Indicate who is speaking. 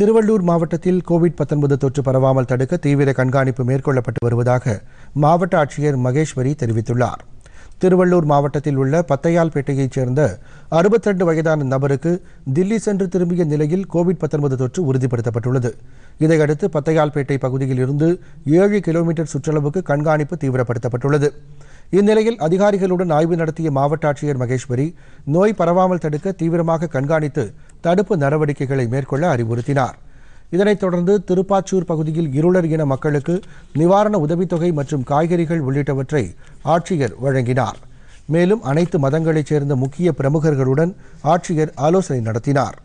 Speaker 1: திருவள்ளூர் மாவட்டத்தில் கோவிட் தொற்று பரவாமல் தடுக்க தீவிர கண்காணிப்பு மேற்கொள்ளப்பட்டு வருவதாக மாவட்ட ஆட்சியர் மகேஸ்வரி தெரிவித்துள்ளார் திருவள்ளூர் மாவட்டத்தில் உள்ள பத்தையால்பேட்டையைச் சேர்ந்த அறுபத்திரண்டு வயதான நபருக்கு தில்லி சென்று திரும்பிய நிலையில் கோவிட் தொற்று உறுதிப்படுத்தப்பட்டுள்ளது இதையடுத்து பத்தையால்பேட்டை பகுதியில் இருந்து ஏழு கிலோமீட்டர் சுற்றளவுக்கு கண்காணிப்பு தீவிரப்படுத்தப்பட்டுள்ளது இந்நிலையில் அதிகாரிகளுடன் ஆய்வு நடத்திய மாவட்ட ஆட்சியர் மகேஸ்வரி நோய் பரவாமல் தடுக்க தீவிரமாக கண்காணித்து தடுப்பு நடவடிக்கைகளை மேற்கொள்ள அறிவுறுத்தினார் இதனைத் தொடர்ந்து திருப்பாச்சூர் பகுதியில் இருளர் இன மக்களுக்கு நிவாரண உதவித்தொகை மற்றும் காய்கறிகள் உள்ளிட்டவற்றை ஆட்சியர் வழங்கினார் மேலும் அனைத்து மதங்களைச் சேர்ந்த முக்கிய பிரமுகர்களுடன் ஆட்சியர் ஆலோசனை நடத்தினார்